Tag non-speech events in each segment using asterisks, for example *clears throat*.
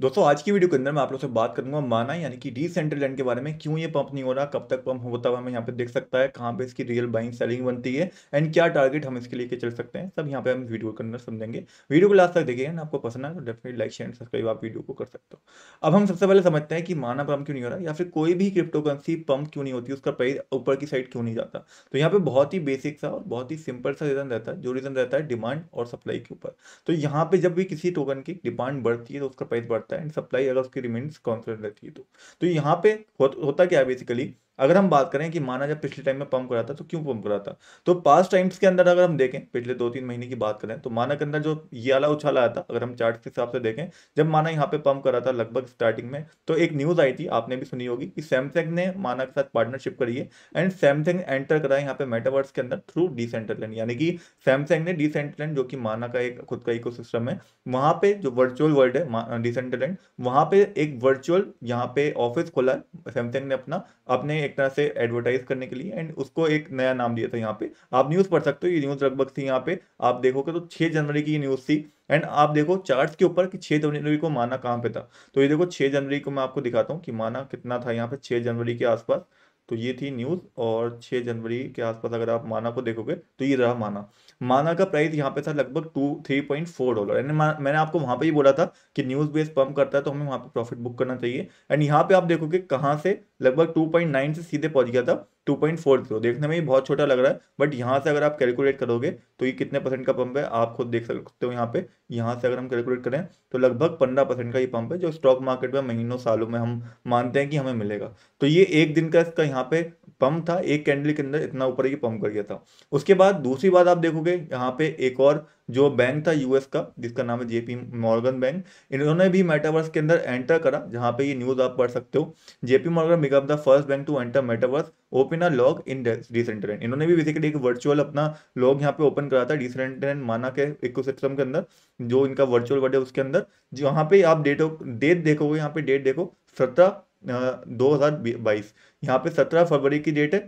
दोस्तों आज की वीडियो के अंदर मैं आप लोग से बात करूंगा माना यानी कि डी सेंट्रल लैंड के बारे में क्यों ये पंप नहीं हो रहा कब तक पंप होता हुआ हमें यहाँ पे देख सकता है कहाँ पे इसकी रियल बाइंग सेलिंग बनती है एंड क्या टारगेट हम इसके के चल सकते हैं सब यहाँ पे हम वीडियो के अंदर समझेंगे वीडियो को लास्ट तक देखिए ना आपको पसंद आए तो डेफिनेट लाइक शेयर सब्सक्राइब आप वीडियो को कर सकते हो अब हम सबसे पहले समझते हैं कि माना पंप क्यों नहीं हो रहा या फिर कोई भी क्रिप्टो करेंसी पंप क्यों नहीं होती उसका प्राइस ऊपर की साइड क्यों नहीं जाता तो यहाँ पे बहुत ही बेसिक सा और बहुत ही सिंपल सा रीजन रहता है जो रीजन रहता है डिमांड और सप्लाई के ऊपर तो यहाँ पे जब भी किसी टोकन की डिमांड बढ़ती है तो उसका प्राइस बढ़ता करता है एंड सप्लाई अगर उसकी रिमेन्स कॉन्स्टेंट रहती है तो तो यहाँ पे हो, होता क्या है बेसिकली अगर हम बात करें कि माना जब पिछले टाइम में पंप करा था तो क्यों पंप करा था तो पास टाइम्स के अंदर अगर हम देखें पिछले दो तीन महीने की बात करें तो माना के अंदर जो ये आला उछाला आया था अगर हम चार्ट के हिसाब से देखें जब माना यहाँ पे पंप करा था लगभग स्टार्टिंग में तो एक न्यूज आई थी आपने भी सुनी होगी कि सैमसंग ने माना के साथ पार्टनरशिप करी है एंड सैमसंग एंटर करा है यहाँ पे मेटावर्स के अंदर थ्रू डिसेंट्रलैंड यानी कि सैमसंग ने डिसेंट्रलैंड जो कि माना का एक खुद का इको है वहाँ पे जो वर्चुअल वर्ल्ड है डिसेंट्रलैंड वहाँ पे एक वर्चुअल यहाँ पे ऑफिस खोला है सैमसंग ने अपना अपने एक तरह से एडवर्टाइज करने के लिए एंड उसको एक नया नाम दिया था यहाँ पे आप न्यूज़ पढ़ सकते हो ये न्यूज़ लगभग थी यहाँ पे आप देखोगे तो छः जनवरी की ये न्यूज़ थी एंड आप देखो चार्ट के ऊपर कि छः जनवरी को माना कहाँ पे था तो ये देखो छः जनवरी को मैं आपको दिखाता हूँ कि माना कितना था यहाँ पे छह जनवरी के आसपास तो ये थी न्यूज़ और छह जनवरी के आसपास अगर आप माना को देखोगे तो ये रहा माना माना का प्राइस यहाँ पे था लगभग two three point four dollar and मैंने आपको वहां पे ही बोला था कि न्यूज़ बेस पम्प करता है तो हमें वहां पे प्रॉफिट बुक करना चाहिए एंड यहाँ पे आप देखोगे कहाँ से लगभग 2.9 से सीधे पहुंच गया था 2.40 देखने में ही बहुत छोटा लग रहा है बट यहाँ से अगर आप कैलकुलेट करोगे तो ये कितने परसेंट का पंप है आप खुद देख सकते हो यहाँ पे यहाँ से अगर हम कैलकुलेट करें तो लगभग पंद्रह परसेंट का ये पंप है जो स्टॉक मार्केट में महीनों सालों में हम मानते हैं कि हमें मिलेगा तो ये एक दिन का इसका यहाँ पे पंप था एक कैंडल के अंदर इतना ऊपर ये पंप कर गया था उसके बाद दूसरी बात आप देखोगे यहाँ पे एक और जो बैंक था यूएस का जिसका नाम है जेपी मॉर्गन बैंक इन्होंने भी मेटावर्स के अंदर एंटर करा जहाँ पे ये न्यूज़ आप पढ़ सकते हो JP Morgan makeup the first bank to enter metaverse open a log in decenter इन्होंने भी बेसिकली एक वर्चुअल अपना लॉग यहाँ पे ओपन करा था डिसेंटर माना के इको के अंदर जो इनका वर्चुअल वर्ड है उसके अंदर जहाँ पे आप डेट डेट देखोगे यहाँ पे डेट देखो सत्रह दो हज़ार बाईस यहाँ पे सत्रह फरवरी की डेट है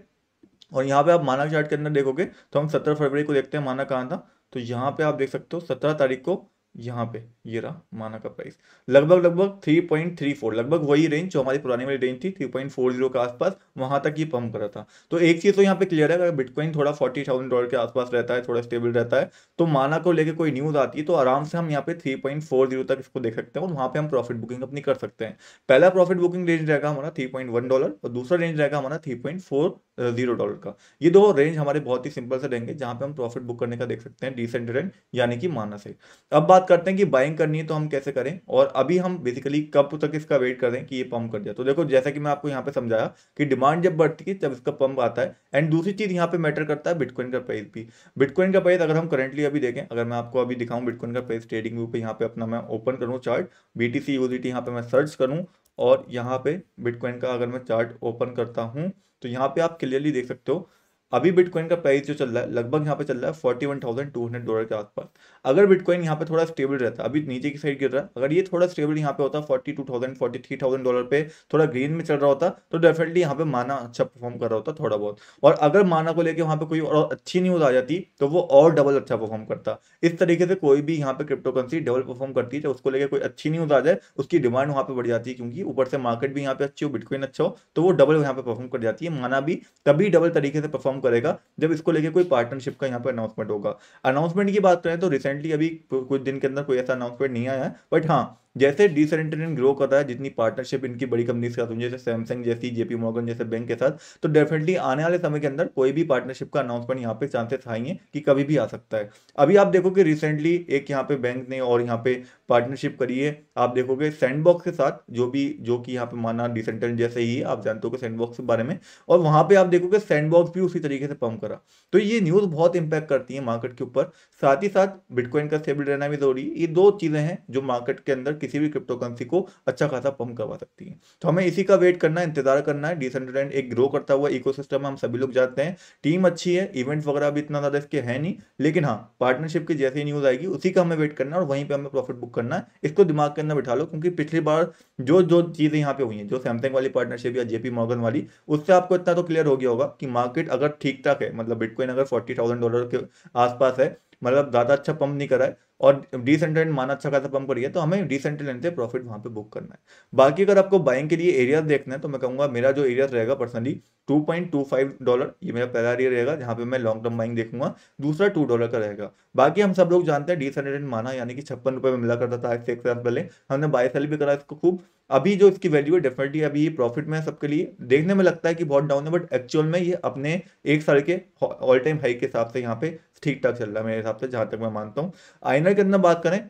और यहाँ पे आप माना चार्ट के अंदर देखोगे तो हम सत्रह फरवरी को देखते हैं माना कहाँ था तो यहाँ पे आप देख सकते हो सत्रह तारीख को यहाँ पे ये रहा माना का प्राइस लगभग लगभग थ्री पॉइंट थ्री फोर लगभग वही रेंज जो हमारी पुरानी वाली रेंज थी थ्री पॉइंट फोर जीरो के आसपास वहां तक ये पंप करा था तो एक चीज तो यहाँ पे क्लियर है अगर बिटकॉइन थोड़ा फोर्टी थाउजेंड डॉलर के आसपास रहता है थोड़ा स्टेबल रहता है तो माना को लेकर कोई न्यूज आती है तो आराम से हम यहाँ पे थ्री पॉइंट फोर जीरो तक इसको देख सकते हैं और वहां पर हम प्रॉफिट बुकिंग अपनी कर सकते हैं पहला प्रॉफिट बुकिंग रेंज रहेगा हमारा थ्री पॉइंट वन डॉलर और दूसरा रेंज रहेगा हमारा three point four zero dollar का ये दो रेंज हमारे बहुत ही सिंपल से रहेंगे जहां पर हम प्रॉफिट बुक करने का देख सकते हैं डिसेंट रेंज यानी कि माना से अब बात करते हैं कि बाइंग करनी है तो हम कैसे करें और अभी हम बेसिकली कब तक इसका वेट करें कि ये पंप कर दिया तो देखो जैसा कि मैं आपको यहाँ पे समझाया कि डिमांड जब बढ़ती है तब इसका पंप आता है एंड दूसरी चीज़ यहाँ पे मैटर करता है बिटकॉइन का प्राइस भी बिटकॉइन का प्राइस अगर हम करेंटली अभी देखें अगर मैं आपको अभी दिखाऊँ बिटकॉइन का प्राइस ट्रेडिंग व्यू पे यहाँ पे अपना मैं ओपन करूँ chart B T C USDT यहाँ पे मैं सर्च करूँ और यहाँ पे बिटकॉइन का अगर मैं चार्ट ओपन करता हूँ तो यहाँ पे आप क्लियरली देख सकते हो अभी बिटकॉइन का प्राइस जो चल रहा है लगभग यहाँ पे चल रहा है forty one thousand two hundred dollar के आसपास अगर बिटकॉइन यहाँ पे थोड़ा स्टेबल रहता अभी नीचे की साइड गिर रहा है अगर ये थोड़ा स्टेबल यहाँ पे होता forty two thousand forty three thousand dollar पे थोड़ा ग्रीन में चल रहा होता तो डेफिनेटली यहाँ पे माना अच्छा परफॉर्म कर रहा होता थोड़ा बहुत और अगर माना को लेकर वहाँ पे कोई और अच्छी न्यूज आ जाती तो वो और डबल अच्छा परफॉर्म करता इस तरीके से कोई भी यहाँ पे क्रिप्टो करेंसी डबल परफॉर्म करती है उसको लेकर कोई अच्छी न्यूज आ जाए उसकी डिमांड वहाँ पे बढ़ जाती है क्योंकि ऊपर से मार्केट भी यहाँ पे अच्छी हो बिटकॉइन अच्छा हो तो वो डबल यहाँ पे परफॉर्म कर जाती है माना भी तभी डबल तरीके से परफॉर्म परफॉर्म करेगा जब इसको लेके कोई पार्टनरशिप का यहाँ पर अनाउंसमेंट होगा अनाउंसमेंट की बात करें तो रिसेंटली अभी कुछ दिन के अंदर कोई ऐसा अनाउंसमेंट नहीं आया बट हाँ जैसे डिसेंटेन ग्रो e कर रहा है जितनी पार्टनरशिप इनकी बड़ी कंपनीज के साथ जैसे सैमसंग जैसी जेपी मॉर्गन जैसे बैंक के साथ तो डेफिनेटली आने वाले समय के अंदर कोई भी पार्टनरशिप का अनाउंसमेंट यहाँ पे चांसेस हाई कि कभी भी आ सकता है अभी आप देखोगे रिसेंटली एक यहाँ पे बैंक ने और यहाँ पे पार्टनरशिप करी है आप देखोगे सैंडबॉक्स के साथ जो भी जो कि यहाँ पे माना डिसेंटर e जैसे ही आप जानते हो कि सैंडबॉक्स के बारे में और वहाँ पे आप देखोगे सैंडबॉक्स भी उसी तरीके से पंप करा तो ये न्यूज़ बहुत इंपैक्ट करती है मार्केट के ऊपर साथ ही साथ बिटकॉइन का स्टेबल रहना भी जरूरी ये दो चीज़ें हैं जो मार्केट के अंदर किसी भी क्रिप्टो करेंसी को अच्छा खासा पंप करवा सकती है तो हमें इसी का वेट करना है इंतजार करना है डिसेंट्रलाइज एक ग्रो करता हुआ इको इकोसिस्टम हम सभी लोग जाते हैं टीम अच्छी है इवेंट वगैरह भी इतना ज़्यादा इसके है नहीं लेकिन हाँ पार्टनरशिप की जैसी न्यूज़ आएगी उसी का हमें वेट करना है और वहीं पर हमें प्रॉफिट बुक करना है इसको दिमाग के अंदर बैठा लो क्योंकि पिछली बार जो जो चीज़ें यहाँ पे हुई हैं जो सैमसंग वाली पार्टनरशिप या जेपी मॉर्गन वाली उससे आपको इतना तो क्लियर हो गया होगा कि मार्केट अगर ठीक ठाक है मतलब बिटकॉइन अगर फोर्टी डॉलर के आसपास है मतलब ज़्यादा अच्छा पंप नहीं करा है और डिसेंट्रेंड माना अच्छा खासा पंप करिए तो हमें डिसेंट्रेंट से प्रॉफिट वहाँ पे बुक करना है बाकी अगर आपको बाइंग के लिए एरिया देखना है तो मैं कहूँगा मेरा जो एरिया रहेगा पर्सनली 2.25 डॉलर ये मेरा पहला एरिया रहेगा जहाँ पे मैं लॉन्ग टर्म बाइंग देखूंगा दूसरा टू डॉलर का रहेगा बाकी हम सब लोग जानते हैं डिसेंट्रेंट माना यानी कि छप्पन रुपये में मिला करता था एक साल पहले हमने बाय सेल भी करा इसको खूब अभी जो इसकी वैल्यू है डेफिनेटली अभी ये प्रॉफिट में है सबके लिए देखने में लगता है कि बहुत डाउन है बट एक्चुअल में ये अपने एक साल के ऑल टाइम हाई के हिसाब से यहाँ पे ठीक ठाक चल रहा है मेरे हिसाब से जहाँ तक मैं मानता हूँ आइनर के अंदर बात करें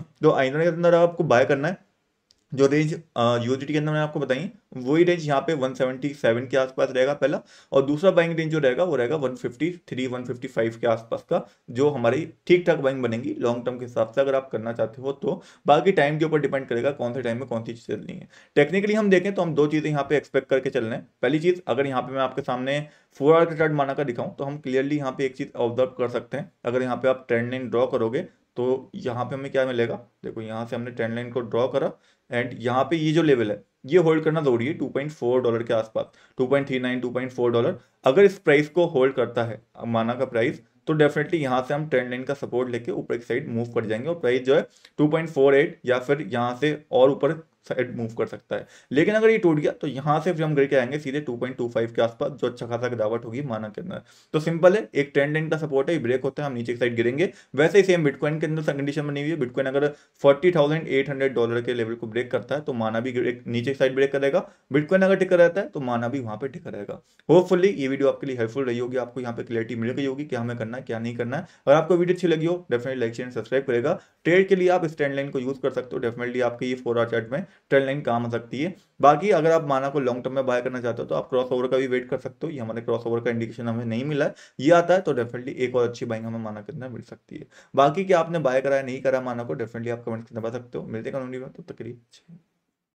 *clears throat* तो आइनर के अंदर आपको बाय करना है जो रेंज यूएसडी के अंदर मैंने आपको बताई वही रेंज यहाँ पे 177 के आसपास रहेगा पहला और दूसरा बाइंग रेंज जो रहेगा वो रहेगा 153 155 के आसपास का जो हमारी ठीक ठाक बाइंग बनेगी लॉन्ग टर्म के हिसाब से अगर आप करना चाहते हो तो बाकी टाइम के ऊपर डिपेंड करेगा कौन से टाइम में कौन सी चीज़ चलनी है टेक्निकली हम देखें तो हम दो चीज़ें यहाँ पे एक्सपेक्ट करके चल रहे हैं पहली चीज़ अगर यहाँ पे मैं आपके सामने फोर आवर का चार्ट माना का दिखाऊं तो हम क्लियरली यहाँ पे एक चीज़ ऑब्जर्व कर सकते हैं अगर यहाँ पे आप ट्रेंड लाइन ड्रॉ करोगे तो यहाँ पे हमें क्या मिलेगा देखो यहाँ से हमने ट्रेंड लाइन को ड्रॉ करा एंड यहाँ पे ये जो लेवल है ये होल्ड करना जरूरी है टू पॉइंट फोर डॉलर के आसपास two point three nine two point four dollar अगर इस प्राइस को होल्ड करता है माना का प्राइस तो डेफिनेटली यहाँ से हम ट्रेंड लाइन का सपोर्ट लेके ऊपर की साइड मूव कर जाएंगे और प्राइस जो है टू पॉइंट फोर एट या फिर यहाँ से और ऊपर साइड मूव कर सकता है लेकिन अगर ये टूट गया तो यहाँ से फिर हम गिर के आएंगे सीधे 2.25 के आसपास जो अच्छा खासा गिरावट होगी माना के अंदर तो सिंपल है एक ट्रेंड लाइन का सपोर्ट है ब्रेक होता है हम नीचे की साइड गिरेंगे वैसे ही सेम बिटकॉइन के अंदर कंडीशन बनी हुई है बिटकॉइन अगर फोर्टी डॉलर के लेवल को ब्रेक करता है तो माना भी नीचे की साइड ब्रेक करेगा बिटकॉइन अगर टिकर रहता है तो माना भी वहाँ पर टिकर रहेगा होपफुली ये वीडियो आपके लिए हेल्पफुल रही होगी आपको यहाँ पर क्लियरिटी मिल गई होगी क्या हमें करना है क्या नहीं करना है अगर आपको वीडियो अच्छी लगी हो डेफिनेटली लाइक शेयर सब्सक्राइब करेगा ट्रेड के लिए आप स्टैंड लाइन को यूज कर सकते हो डेफिनेटली आपके ये फोर आर चार्ट में ट्रेंड लाइन काम आ सकती है बाकी अगर आप माना को लॉन्ग टर्म में बाय करना चाहते हो तो आप क्रॉस ओवर का भी वेट कर सकते हो ये हमारे क्रॉस ओवर का इंडिकेशन हमें नहीं मिला है ये आता है तो डेफिनेटली एक और अच्छी बाइंग हमें माना कितना मिल सकती है बाकी क्या आपने बाय कराया नहीं करा माना को डेफिनेटली आप कमेंट करना बता सकते हो मिलते हैं कानूनी में तो तकलीफ